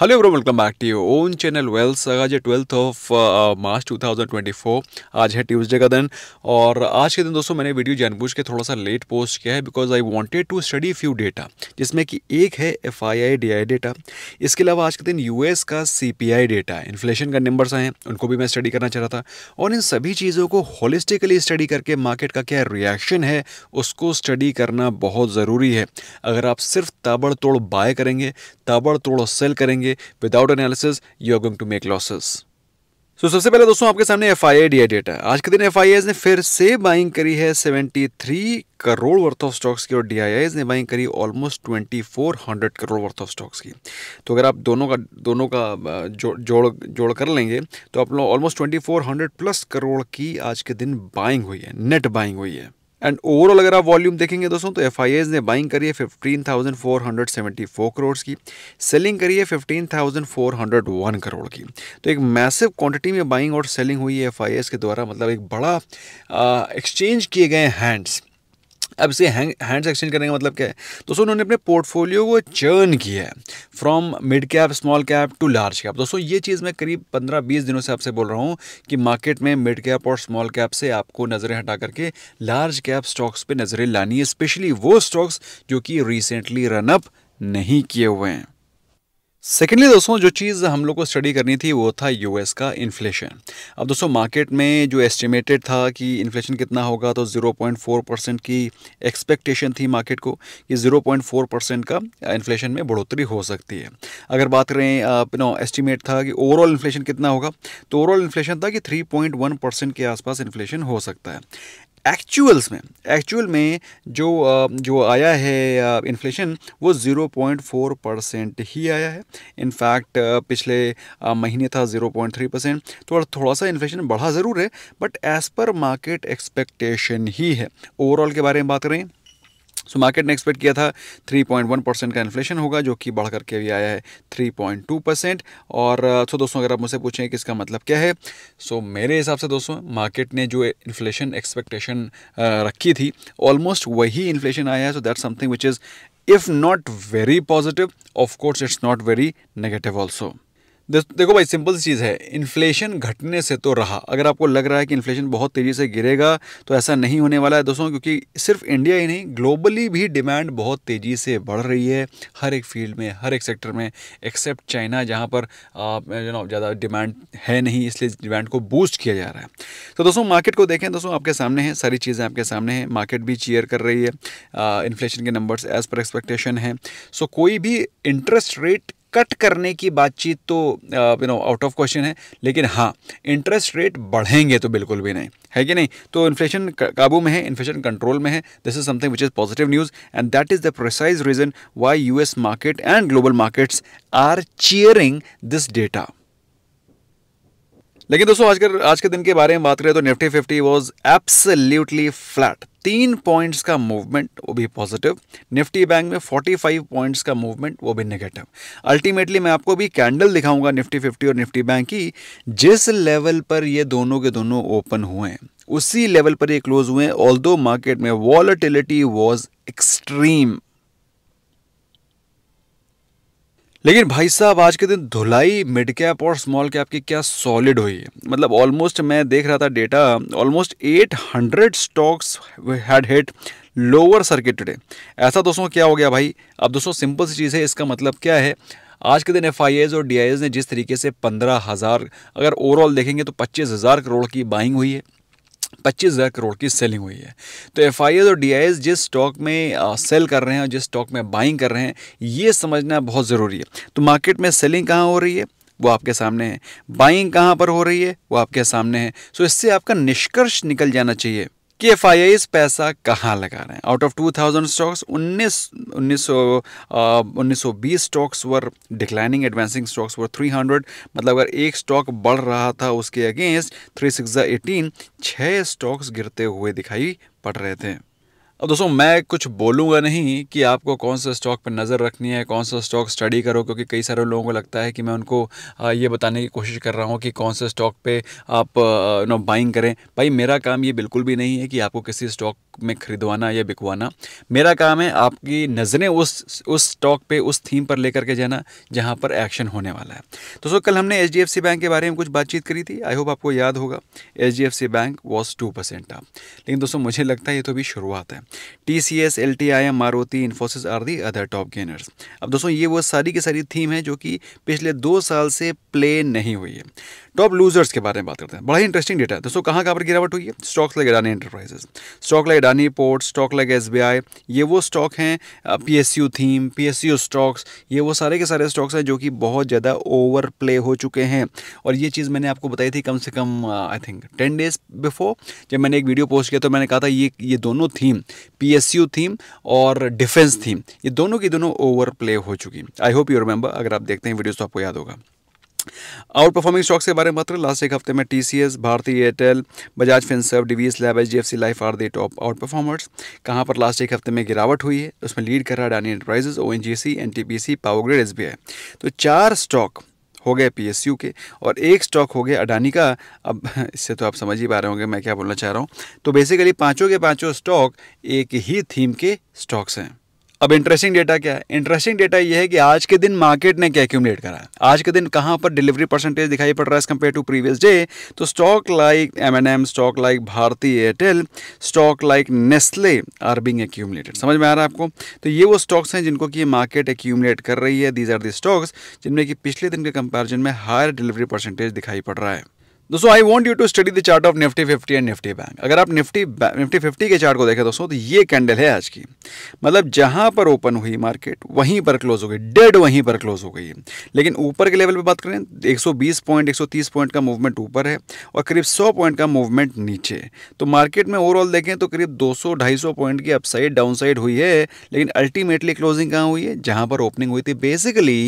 hello everyone welcome back to your own channel wells आज है twelfth of March 2024 आज है ट्यूसडे का दिन और आज के दिन दोस्तों मैंने वीडियो जानबूझ के थोड़ा सा लेट पोस्ट किया है because I wanted to study few data जिसमें कि एक है F I I D I data इसके अलावा आज के दिन यूएस का C P I data inflation का नंबर्स आए हैं उनको भी मैं स्टडी करना चाह रहा था और इन सभी चीज़ों को होलिस्टिकली स्टडी करके मार्केट का क्या रिएक्शन है उसको स्टडी करना बहुत ज़रूरी है अगर आप सिर्फ ताबड़ बाय करेंगे ताबड़ सेल करेंगे करेंगे without analysis you are going to make losses तो सबसे पहले दोस्तों आपके सामने एफ आई डेटा आज के दिन एफ ने फिर से बाइंग करी है 73 करोड़ वर्थ ऑफ स्टॉक्स की और डी ने बाइंग करी almost 2400 crore worth of stocks की तो अगर आप दोनों का दोनों का जो, जोड़ जोड़ कर लेंगे तो आप लोग ऑलमोस्ट 2400 प्लस करोड़ की आज के दिन बाइंग हुई है नेट बाइंग हुई है एंड ओवरऑल अगर आप वॉल्यूम देखेंगे दोस्तों तो एफ ने बाइंग करी है fifteen thousand four hundred seventy four crore की सेलिंग करी है fifteen thousand four hundred one crore की तो एक मैसिव क्वांटिटी में बाइंग और सेलिंग हुई है एफ के द्वारा मतलब एक बड़ा एक्सचेंज किए गए हैंड्स अब इसे हैंड्स एक्सचेंज करने का मतलब क्या है दोस्तों उन्होंने अपने पोर्टफोलियो को चर्न किया है from mid cap small cap to large cap दोस्तों ये चीज़ मैं करीब पंद्रह बीस दिनों से आपसे बोल रहा हूँ कि मार्केट में मिड कैप और स्मॉल कैप से आपको नज़रें हटा करके लार्ज कैप स्टॉक्स पर नज़रें लानी है स्पेशली वो स्टॉक्स जो कि रिसेंटली रनअप नहीं किए हुए हैं सेकेंडली दोस्तों जो चीज़ हम लोग को स्टडी करनी थी वो था यूएस का इन्फ्लेशन अब दोस्तों मार्केट में जो एस्टिमेटेड था कि इन्फ्लेशन कितना होगा तो 0.4 परसेंट की एक्सपेक्टेशन थी मार्केट को कि 0.4 परसेंट का इन्फ्लेशन में बढ़ोतरी हो सकती है अगर बात करें नो एस्टिमेट था कि ओवरऑल इन्फ्लेशन कितना होगा तो ओवरऑल इन्फ्लेशन था कि थ्री के आसपास इन्फ्लेशन हो सकता है एक्चुअल्स में एक्चुअल में जो जो आया है इन्फ्लेशन वो 0.4 परसेंट ही आया है इनफैक्ट पिछले महीने था 0.3 परसेंट तो थोड़ा सा इन्फ्लेशन बढ़ा ज़रूर है but as per market expectation ही है ओवरऑल के बारे में बात करें सो मार्केट ने एक्सपेक्ट किया था 3.1 परसेंट का इन्फ्लेशन होगा जो कि बढ़ करके भी आया है 3.2 परसेंट और सो दोस्तों अगर आप मुझसे पूछें कि इसका मतलब क्या है सो so, मेरे हिसाब से दोस्तों मार्केट ने जो इन्फ्लेशन एक्सपेक्टेशन रखी थी ऑलमोस्ट वही इन्फ्लेशन आया है so that something which is if not very positive of course it's not very negative also देखो भाई सिंपल सी चीज़ है इन्फ्लेशन घटने से तो रहा अगर आपको लग रहा है कि इन्फ्लेशन बहुत तेज़ी से गिरेगा तो ऐसा नहीं होने वाला है दोस्तों क्योंकि सिर्फ इंडिया ही नहीं ग्लोबली भी डिमांड बहुत तेज़ी से बढ़ रही है हर एक फील्ड में हर एक सेक्टर में एक्सेप्ट चाइना जहाँ पर यू नो ज़्यादा डिमांड है नहीं इसलिए डिमांड को बूस्ट किया जा रहा है तो दोस्तों मार्केट को देखें दोस्तों आपके सामने हैं सारी चीज़ें आपके सामने हैं मार्केट भी चीयर कर रही है इन्फ्लेशन के नंबर्स एज़ पर एक्सपेक्टेशन है सो कोई भी इंटरेस्ट रेट कट करने की बातचीत तो you know out of question है लेकिन हाँ इंटरेस्ट रेट बढ़ेंगे तो बिल्कुल भी नहीं है कि नहीं तो इन्फ्लेशन काबू में है इन्फ्लेशन कंट्रोल में है this is something which is positive news and that is the precise reason why US market and global markets are cheering this data लेकिन दोस्तों आज कर, आज के दिन के बारे में बात करें तो Nifty fifty was absolutely flat तीन पॉइंट्स का मूवमेंट वो भी पॉजिटिव निफ्टी बैंक में 45 पॉइंट्स का मूवमेंट वो भी नेगेटिव अल्टीमेटली मैं आपको भी कैंडल दिखाऊंगा निफ्टी फिफ्टी और निफ्टी बैंक की जिस लेवल पर ये दोनों के दोनों ओपन हुए हैं उसी लेवल पर ये क्लोज हुए हैं ऑल मार्केट में वॉलिटिलिटी वॉज एक्सट्रीम लेकिन भाई साहब आज के दिन धुलाई मिड कैप और स्मॉल कैप की क्या सॉलिड हुई है मतलब ऑलमोस्ट मैं देख रहा था data almost 800 stocks had hit lower circuit today ऐसा दोस्तों क्या हो गया भाई अब दोस्तों सिंपल सी चीज़ है इसका मतलब क्या है आज के दिन एफ और डी ने जिस तरीके से पंद्रह हज़ार अगर ओवरऑल देखेंगे तो पच्चीस हज़ार करोड़ की बाइंग हुई है पच्चीस हज़ार करोड़ की सेलिंग हुई है तो एफ और डी जिस स्टॉक में सेल कर रहे हैं और जिस स्टॉक में बाइंग कर रहे हैं ये समझना बहुत ज़रूरी है तो मार्केट में सेलिंग कहाँ हो रही है वो आपके सामने है बाइंग कहाँ पर हो रही है वो आपके सामने है सो इससे आपका निष्कर्ष निकल जाना चाहिए कि एफ आई इस पैसा कहाँ लगा रहे हैं आउट ऑफ 2000 स्टॉक्स 19 सौ बीस stocks were declining advancing stocks were 300 मतलब अगर एक स्टॉक बढ़ रहा था उसके अगेंस्ट थ्री सिक्स एटीन छः स्टॉक्स गिरते हुए दिखाई पड़ रहे थे अब दोस्तों मैं कुछ बोलूँगा नहीं कि आपको कौन सा स्टॉक पर नज़र रखनी है कौन सा स्टॉक स्टडी करो क्योंकि कई सारे लोगों को लगता है कि मैं उनको ये बताने की कोशिश कर रहा हूँ कि कौन से स्टॉक पे आप नो बाइंग करें भाई मेरा काम ये बिल्कुल भी नहीं है कि आपको किसी स्टॉक में ख़रीदवाना या बिकवाना मेरा काम है आपकी नज़रें उस उस स्टॉक पर उस थीम पर लेकर के जाना जहाँ पर एक्शन होने वाला है दोस्तों कल हमने एच बैंक के बारे में कुछ बातचीत करी थी आई होप आपको याद होगा H bank was two percent लेकिन दोस्तों मुझे लगता है ये तो अभी शुरुआत है T C S L T I M Maruti Infosys are the other top gainers अब दोस्तों ये वो सारी की सारी थीम है जो कि पिछले दो साल से प्ले नहीं हुई है टॉप लूजर्स के बारे में बात करते हैं बड़ा ही इंटरेस्टिंग डेटा है दोस्तों कहाँ कहाँ पर गिरावट हुई है stocks like Adani Enterprises stock like Adani port stock like S ये वो स्टॉक हैं P S U theme P S U stocks ये वो सारे के सारे स्टॉक्स हैं जो कि बहुत ज़्यादा ओवर प्ले हो चुके हैं और ये चीज़ मैंने आपको बताई थी कम से कम I think ten days before जब मैंने एक वीडियो पोस्ट किया तो मैंने कहा था ये ये दोनों theme P S U theme और डिफेंस थीम ये दोनों की दोनों ओवर प्ले हो चुकी आई होप यू रिमेंबर अगर आप देखते हैं वीडियोज तो आपको याद होगा आउट परफॉर्मिंग स्टॉक्स के बारे में मतलब लास्ट एक हफ्ते में TCS Bharti Airtel Bajaj Finserv S lab H D life are the top आउट परफॉर्मर्स कहाँ पर लास्ट एक हफ्ते में गिरावट हुई है उसमें लीड कर रहा है Adani Enterprises O N N G C T P C power grid S B I तो चार स्टॉक हो गए पी एस यू के और एक स्टॉक हो गया अडानी का अब इससे तो आप समझ ही पा रहे होंगे मैं क्या बोलना चाह रहा हूँ तो बेसिकली पाँचों के पाँचों स्टॉक एक ही थीम के स्टॉक्स हैं अब इंटरेस्टिंग डेटा क्या है इंटरेस्टिंग डेटा ये है कि आज के दिन मार्केट ने क्या एक्यूमलेट करा आज के दिन कहाँ पर डिलीवरी परसेंटेज दिखाई पड़ रहा है as compared to previous day तो stock like M N M stock like Bharti Airtel stock like Nestle are being accumulated समझ में आ रहा है आपको तो ये वो स्टॉक्स हैं जिनको कि मार्केट एक्यूमलेट कर रही है दीज आर दी स्टॉक्स जिनमें कि पिछले दिन के कंपेरिजन में हायर डिलीवरी परसेंटेज दिखाई पड़ रहा है दोस्तों I want you to study the chart of Nifty fifty and Nifty bank अगर आप निफ्टी निफ्टी फिफ्टी के चार्ट को देखें दोस्तों तो ये कैंडल है आज की मतलब जहां पर ओपन हुई मार्केट वहीं पर क्लोज हो गई डेड वहीं पर क्लोज हो गई है लेकिन ऊपर के लेवल पर बात करें 120 पॉइंट 130 पॉइंट का मूवमेंट ऊपर है और करीब 100 पॉइंट का मूवमेंट नीचे तो मार्केट में ओवरऑल देखें तो करीब दो सौ पॉइंट की अपसाइड डाउन हुई है लेकिन अल्टीमेटली क्लोजिंग कहाँ हुई है जहाँ पर ओपनिंग हुई थी बेसिकली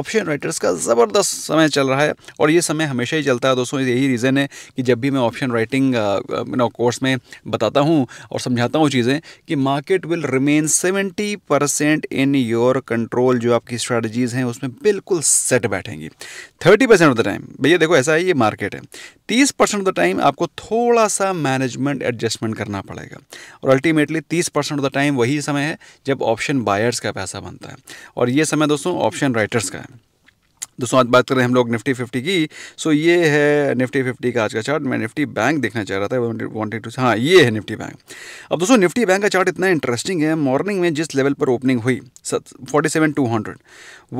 ऑप्शन राइटर्स का ज़बरदस्त समय चल रहा है और ये समय हमेशा ही चलता है दोस्तों यही यही रीज़न है कि जब भी मैं ऑप्शन राइटिंग नो कोर्स में बताता हूँ और समझाता हूँ चीज़ें कि market will remain seventy percent in your control जो आपकी स्ट्रेटजीज हैं उसमें बिल्कुल सेट बैठेंगी thirty percent of the time भैया देखो ऐसा है ये मार्केट है तीस परसेंट ऑफ द टाइम आपको थोड़ा सा मैनेजमेंट एडजस्टमेंट करना पड़ेगा और अल्टीमेटली तीस परसेंट ऑफ द टाइम वही समय है जब ऑप्शन बायर्स का पैसा बनता है और ये समय दोस्तों ऑप्शन राइटर्स का है दोस्तों आज बात कर रहे हैं हम लोग निफ्टी फिफ्टी की सो ये है निफ्टी फिफ्टी का आज का चार्ट मैं निफ्टी बैंक देखना चाह रहा था वांटेड टू हाँ ये है निफ्टी बैंक अब दोस्तों निफ्टी बैंक का चार्ट इतना इंटरेस्टिंग है मॉर्निंग में जिस लेवल पर ओपनिंग हुई फोर्टी सेवन टू हंड्रेड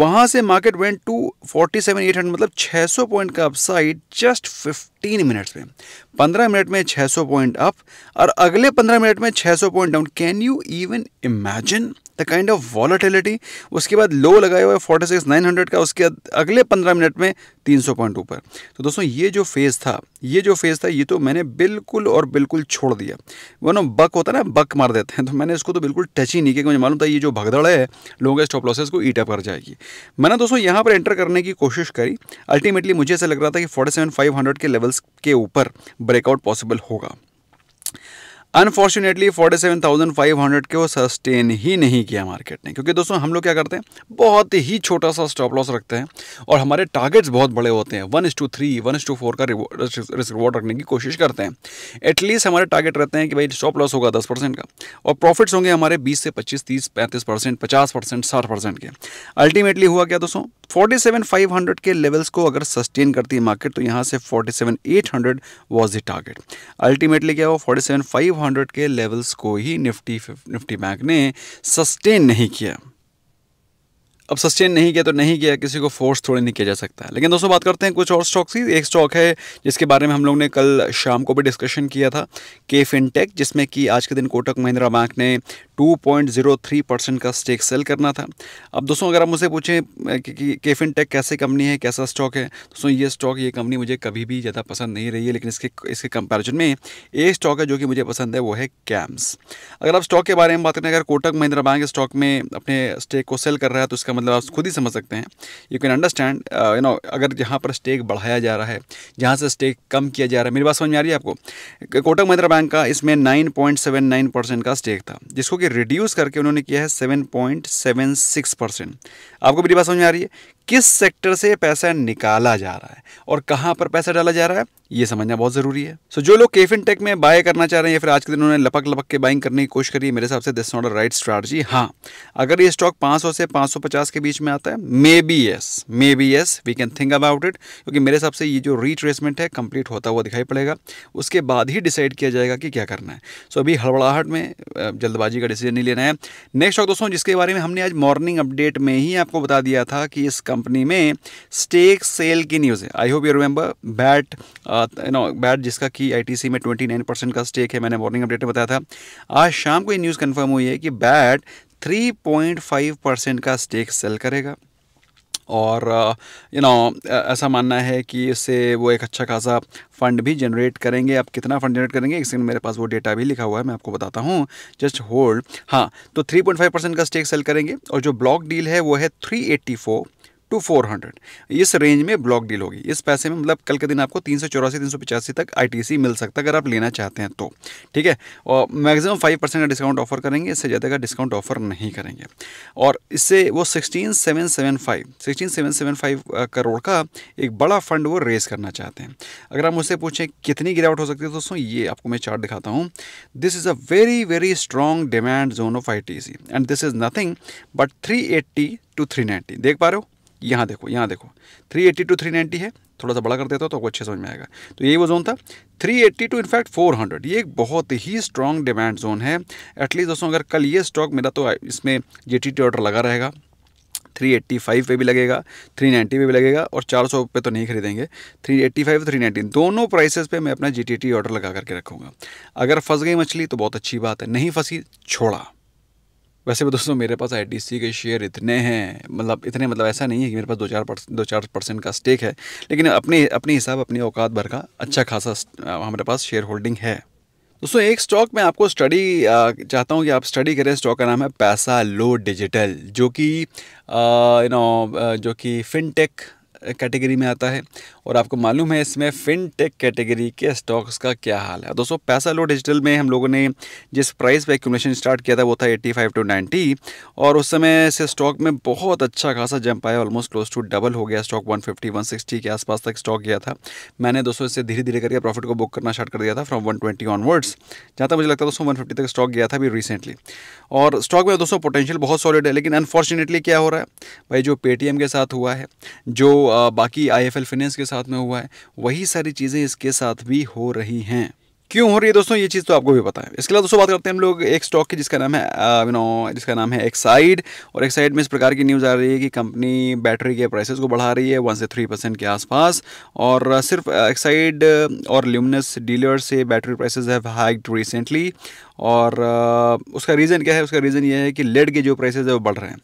वहाँ से market went to forty seven eight hundred मतलब छः सौ पॉइंट का अपसाइड जस्ट फिफ्टीन मिनट्स में पंद्रह मिनट में छः सौ पॉइंट अप और अगले पंद्रह मिनट में छः सौ point down can you even imagine the kind of volatility उसके बाद लो लगाया हुआ है फोर्टी सिक्स नाइन हंड्रेड का उसके अगले पंद्रह मिनट में तीन सौ पॉइंट ऊपर तो दोस्तों ये जो फेज़ था ये जो फेज़ था ये तो मैंने बिल्कुल और बिल्कुल छोड़ दिया वो ना बक होता है ना बक मार देते हैं तो मैंने इसको तो बिल्कुल टच ही नहीं किया मुझे मालूम था ये जो भगदड़ है लोगों के स्टॉप लॉसेस को ईटअप कर जाएगी मैंने दोस्तों यहाँ पर एंटर करने की कोशिश करी अल्टीमेटली मुझे ऐसा लग रहा था कि फोर्टी सेवन फाइव हंड्रेड के लेवल्स के ऊपर ब्रेकआउट पॉसिबल होगा अनफॉर्चुनेटली 47,500 के वो सस्टेन ही नहीं किया मार्केट ने क्योंकि दोस्तों हम लोग क्या करते हैं बहुत ही छोटा सा स्टॉप लॉस रखते हैं और हमारे टारगेट्स बहुत बड़े होते हैं one is to three one is to four का रिस्क रिवॉर्ड रखने की कोशिश करते हैं एटलीस्ट हमारे टारगेट रहते हैं कि भाई स्टॉप लॉस होगा दस परसेंट का और प्रॉफिट्स होंगे हमारे बीस से पच्चीस तीस पैंतीस परसेंट पचास परसेंट साठ परसेंट के अल्टीमेटली हुआ क्या दोस्तों फोर्टी सेवन फाइव हंड्रेड के लेवल्स को अगर सस्टेन करती है मार्केट तो यहाँ से forty seven eight hundred was the target ultimately क्या हुआ फाइव हंड्रेड के लेवल्स को ही निफ्टी निफ्टी बैंक ने सस्टेन नहीं किया अब सस्टेन नहीं किया तो नहीं किया किसी को फोर्स थोड़ी नहीं किया जा सकता लेकिन दोस्तों बात करते हैं कुछ और स्टॉक्स की एक स्टॉक है जिसके बारे में हम लोग ने कल शाम को भी डिस्कशन किया था के फिनटेक जिसमें कि आज के दिन कोटक महिंद्रा बैंक ने 2.03 परसेंट का स्टेक सेल करना था अब दोस्तों अगर आप मुझे पूछें कि के फिनटेक कैसे कंपनी है कैसा स्टॉक है दोस्तों ये स्टॉक ये कंपनी मुझे कभी भी ज़्यादा पसंद नहीं रही है लेकिन इसके इसके कंपेरिजन में एक स्टॉक है जो कि मुझे पसंद है वो है कैम्स अगर आप स्टॉक के बारे में बात करें अगर कोटक महिंद्रा बैंक स्टॉक में अपने स्टेक को सेल कर रहा है तो इसका मतलब मतलब आप खुद ही समझ सकते हैं you can understand you know अगर जहाँ पर स्टेक बढ़ाया जा रहा है जहाँ से स्टेक कम किया जा रहा है मेरी बात समझ में आ रही है आपको कोटक महिंद्रा बैंक का इसमें nine point seven nine percent का स्टेक था जिसको कि रिड्यूस करके उन्होंने किया है seven point seven six percent आपको मेरी बात समझ में आ रही है किस सेक्टर से पैसा निकाला जा रहा है और कहां पर पैसा डाला जा रहा है ये समझना बहुत जरूरी है सो so, जो लोग केफिन टेक में बाय करना चाह रहे हैं या फिर आज के दिन उन्होंने लपक लपक के बाइंग करने की कोशिश करी मेरे हिसाब से this not a right strategy हाँ अगर ये स्टॉक 500 से 550 के बीच में आता है maybe yes maybe yes we can think about it क्योंकि मेरे हिसाब से ये जो रिट्रेसमेंट है कंप्लीट होता हुआ दिखाई पड़ेगा उसके बाद ही डिसाइड किया जाएगा कि क्या करना है सो so, अभी हड़बड़ाहट में जल्दबाजी का डिसीजन नहीं लेना है नेक्स्ट स्टॉक दोस्तों जिसके बारे में हमने आज मॉर्निंग अपडेट में ही आपको बता दिया था कि इसका कंपनी में स्टेक सेल की न्यूज़ है I hope you remember BAT you know BAT जिसका कि आईटीसी में 29 परसेंट का स्टेक है मैंने मॉर्निंग अपडेट में बताया था आज शाम को ये न्यूज़ कंफर्म हुई है कि बैट 3.5 परसेंट का स्टेक सेल करेगा और यू uh, नो uh, ऐसा मानना है कि इससे वो एक अच्छा खासा फंड भी जनरेट करेंगे आप कितना फंड जनरेट करेंगे एक सेकंड मेरे पास वो डेटा भी लिखा हुआ है मैं आपको बताता हूँ जस्ट होल्ड हाँ तो 3.5 परसेंट का स्टेक सेल करेंगे और जो ब्लॉक डील है वो है 384 टू फोर हंड्रेड इस रेंज में ब्लॉक डील होगी इस पैसे में मतलब कल के दिन आपको तीन सौ चौरासी तीन सौ पचासी तक आई मिल सकता है अगर आप लेना चाहते हैं तो ठीक है और मैक्सिमम फाइव परसेंट का डिस्काउंट ऑफर करेंगे इससे ज़्यादा का डिस्काउंट ऑफर नहीं करेंगे और इससे वो sixteen seven seven five sixteen seven seven five crore का एक बड़ा फंड वो रेज करना चाहते हैं अगर आप मुझसे पूछें कितनी गिरावट हो सकती है दोस्तों ये आपको मैं चार्ट दिखाता हूँ this is a very very strong demand zone of I and this is nothing but three eighty two three ninety देख पा रहे हो यहाँ देखो यहाँ देखो 380 टू 390 है थोड़ा सा बड़ा कर देता हूँ तो आपको अच्छे समझ में आएगा तो ये वो जोन था 380 टू इनफैक्ट 400 ये एक बहुत ही स्ट्रॉन्ग डिमांड जोन है एटलीस्ट दोस्तों अगर कल ये स्टॉक मेरा तो इसमें जे ऑर्डर लगा रहेगा 385 पे भी लगेगा 390 पे भी लगेगा और 400 पे तो नहीं खरीदेंगे 385 390 दोनों प्राइसेस पे मैं अपना टी ऑर्डर लगा करके रखूँगा अगर फंस गई मछली तो बहुत अच्छी बात है नहीं फंसी छोड़ा वैसे भी दोस्तों मेरे पास आई के शेयर इतने हैं मतलब इतने मतलब ऐसा नहीं है कि मेरे पास दो चार परसेंट दो चार परसेंट का स्टेक है लेकिन अपने अपने हिसाब अपने औकात भर का अच्छा खासा हमारे पास शेयर होल्डिंग है दोस्तों एक स्टॉक मैं आपको स्टडी चाहता हूँ कि आप स्टडी करें स्टॉक का नाम है पैसा लो डिजिटल जो कि यू नो जो कि फिनटेक कैटेगरी में आता है और आपको मालूम है इसमें फिनटेक कैटेगरी के स्टॉक्स का क्या हाल है दोस्तों पैसा लो डिजिटल में हम लोगों ने जिस प्राइस पे एक्यूमेशन स्टार्ट किया था वो था 85 टू 90 और उस समय से स्टॉक में बहुत अच्छा खासा जंप आया ऑलमोस्ट क्लोज टू डबल हो गया स्टॉक वन फिफ्टी के आसपास तक स्टॉक गया था मैंने दोस्तों इससे धीरे धीरे करके प्रॉफिट को बुक करना स्टार्ट कर दिया था फ्रॉम वन ट्वेंटी ऑनवर्ड्स जहाँ तक मुझे लगता है दोस्तों वन तक स्टॉक गया था अभी रिसेंटली और स्टॉक में दोस्तों पोटेंशियल बहुत सॉलिड है लेकिन अनफॉर्चुनेटली क्या हो रहा है भाई जो पेटीएम के साथ हुआ है जो बाकी आई एफ फाइनेंस के साथ में हुआ है वही सारी चीज़ें इसके साथ भी हो रही हैं क्यों हो रही है दोस्तों ये चीज़ तो आपको भी पता है इसके अलावा दोस्तों बात करते हैं हम लोग एक स्टॉक की जिसका नाम है यू नो जिसका नाम है एक्साइड और एक्साइड में इस प्रकार की न्यूज़ आ रही है कि कंपनी बैटरी के प्राइसेस को बढ़ा रही है वन से थ्री परसेंट के आसपास और सिर्फ एक्साइड और ल्यूमिनस डीलर से battery price have hiked recently और उसका रीज़न क्या है उसका रीज़न ये है कि लेड e के जो प्राइसेज है वो बढ़ रहे हैं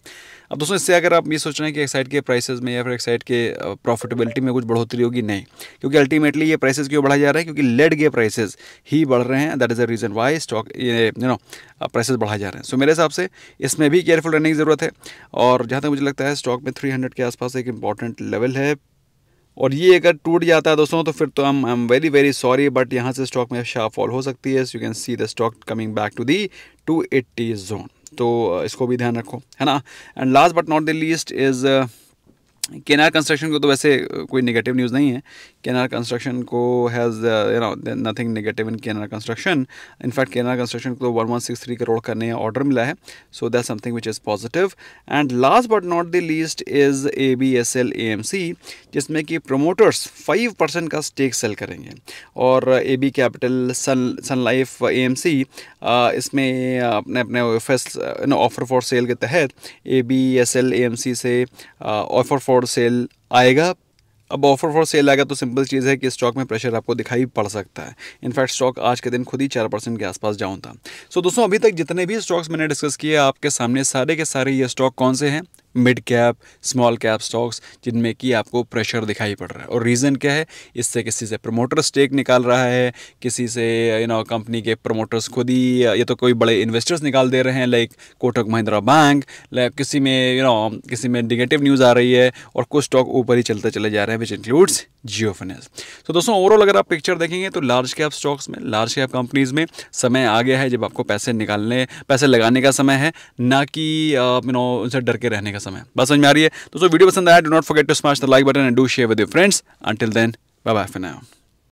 अब दोस्तों इससे अगर आप ये सोच रहे हैं कि साइड के प्राइसेस में या फिर साइड के प्रॉफिटेबिलिटी में कुछ बढ़ोतरी होगी नहीं क्योंकि अल्टीमेटली ये प्राइसेस क्यों बढ़ाया जा रहा है क्योंकि लेड के प्राइसेस ही बढ़ रहे हैं that is the reason why stock ये यू नो प्राइसेस बढ़ाए जा रहे हैं सो so, मेरे हिसाब से इसमें भी केयरफुल रहने की ज़रूरत है और जहाँ तक मुझे लगता है स्टॉक में थ्री के आसपास एक इंपॉर्टेंट लेवल है और ये अगर टूट जाता है दोस्तों तो फिर तो I am very very sorry but यहाँ से स्टॉक में शार्प फॉल हो सकती है you can see the stock coming back to the 280 zone तो इसको भी ध्यान रखो है ना and last but not the least is KNR construction को तो वैसे कोई नेगेटिव न्यूज़ नहीं है केनार कंस्ट्रक्शन को has you know nothing negative in KNR construction in fact KNR construction को one one six three crore का नया ऑर्डर मिला है so that something which is positive and last but not the least is A B S L A M C जिसमें कि promoters five percent का stake sale करेंगे और A B capital Sun Sun Life A M C इसमें uh, अपने अपने offer for sale के तहत A B S L A M C से offer uh, for for cell आएगा अब ऑफर फॉर सेल आएगा तो सिंपल चीज़ है कि स्टॉक में प्रेशर आपको दिखाई पड़ सकता है इनफैक्ट स्टॉक आज के दिन खुद ही चार परसेंट के आसपास डाउन था सो so, दोस्तों अभी तक जितने भी स्टॉक्स मैंने डिस्कस किए आपके सामने सारे के सारे ये स्टॉक कौन से हैं mid cap small cap stocks जिनमें कि आपको प्रेशर दिखाई पड़ रहा है और रीज़न क्या है इससे किसी से प्रमोटर स्टेक निकाल रहा है किसी से यू नो कंपनी के प्रमोटर्स खुद ही या तो कोई बड़े इन्वेस्टर्स निकाल दे रहे हैं like Kotak Mahindra bank like किसी में यू नो किसी में निगेटिव न्यूज़ आ रही है और कुछ स्टॉक ऊपर ही चलते चले जा रहे हैं विच इंक्लूड्स जियो फाइनेंस तो दोस्तों ओवरऑल अगर आप पिक्चर देखेंगे तो लार्ज कैप स्टॉक्स में लार्ज कैप कंपनीज़ में समय आ गया है जब आपको पैसे निकालने पैसे लगाने का समय है ना कि यू uh, नो उनसे डर के रहने का का समय बस समझ में आ रही है दोस्तों वीडियो पसंद आया do not forget to smash the like button and do share with your friends until then bye bye for now